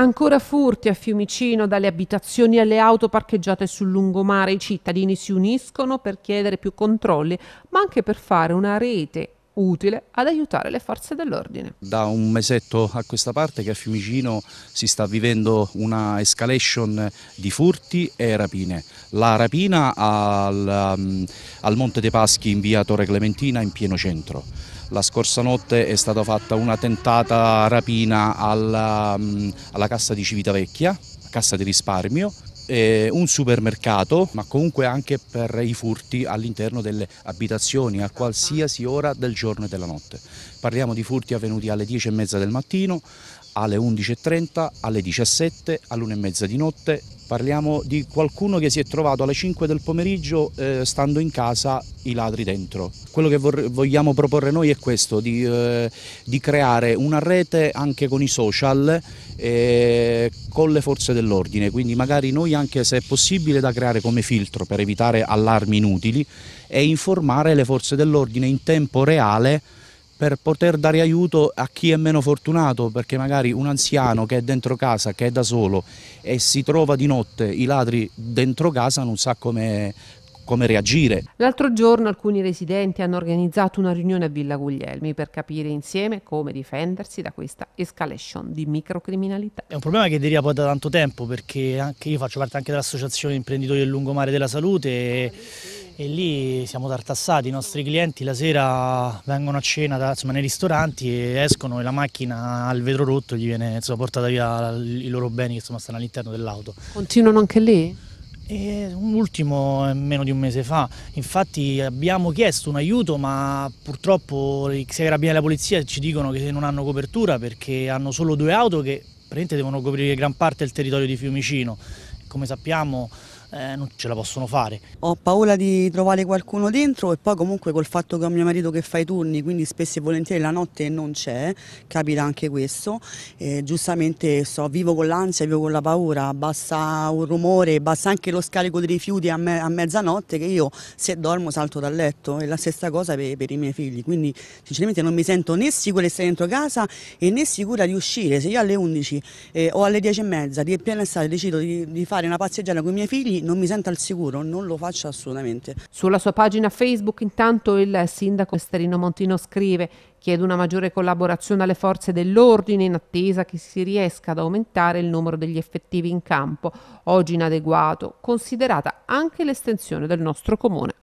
Ancora furti a Fiumicino, dalle abitazioni alle auto parcheggiate sul lungomare, i cittadini si uniscono per chiedere più controlli, ma anche per fare una rete utile ad aiutare le forze dell'ordine. Da un mesetto a questa parte che a Fiumicino si sta vivendo una escalation di furti e rapine. La rapina al, um, al Monte dei Paschi in via Torre Clementina in pieno centro. La scorsa notte è stata fatta una tentata rapina alla, um, alla cassa di Civitavecchia, cassa di risparmio eh, un supermercato, ma comunque anche per i furti all'interno delle abitazioni a qualsiasi ora del giorno e della notte. Parliamo di furti avvenuti alle 10 e mezza del mattino, alle 11.30, alle 17, alle mezza di notte. Parliamo di qualcuno che si è trovato alle 5 del pomeriggio eh, stando in casa i ladri dentro. Quello che vogliamo proporre noi è questo, di, eh, di, creare una rete anche con i social eh, con le forze dell'ordine, quindi magari noi anche se è possibile, da creare come filtro per evitare allarmi inutili e informare le forze dell'ordine in tempo reale per poter dare aiuto a chi è meno fortunato, perché magari un anziano che è dentro casa, che è da solo e si trova di notte i ladri dentro casa non sa come come reagire. L'altro giorno alcuni residenti hanno organizzato una riunione a Villa Guglielmi per capire insieme come difendersi da questa escalation di microcriminalità. È un problema che deriva poi da tanto tempo perché anche io faccio parte anche dell'associazione imprenditori del lungomare della salute e, e lì siamo tartassati, i nostri clienti la sera vengono a cena da, insomma, nei ristoranti e escono e la macchina al vetro rotto gli viene insomma, portata via i loro beni che insomma, stanno all'interno dell'auto. Continuano anche lì? E un ultimo eh, meno di un mese fa, infatti abbiamo chiesto un aiuto ma purtroppo sia i carabinieri della polizia ci dicono che non hanno copertura perché hanno solo due auto che praticamente devono coprire gran parte del territorio di Fiumicino. Come sappiamo eh, non ce la possono fare. Ho paura di trovare qualcuno dentro e poi comunque col fatto che ho mio marito che fa i turni, quindi spesso e volentieri la notte non c'è, capita anche questo, eh, giustamente so, vivo con l'ansia, vivo con la paura, basta un rumore, basta anche lo scarico dei rifiuti a, me, a mezzanotte che io se dormo salto dal letto e la stessa cosa per, per, i miei figli, quindi sinceramente non mi sento né sicura di stare dentro casa e né sicura di uscire, se io alle 11 eh, o alle 10 e mezza di piena estate decido di, di fare una passeggiata con i miei figli non mi sento al sicuro, non lo faccio assolutamente. Sulla sua pagina Facebook intanto il sindaco Esterino Montino scrive chiedo una maggiore collaborazione alle forze dell'ordine in attesa che si riesca ad aumentare il numero degli effettivi in campo, oggi inadeguato, considerata anche l'estensione del nostro comune.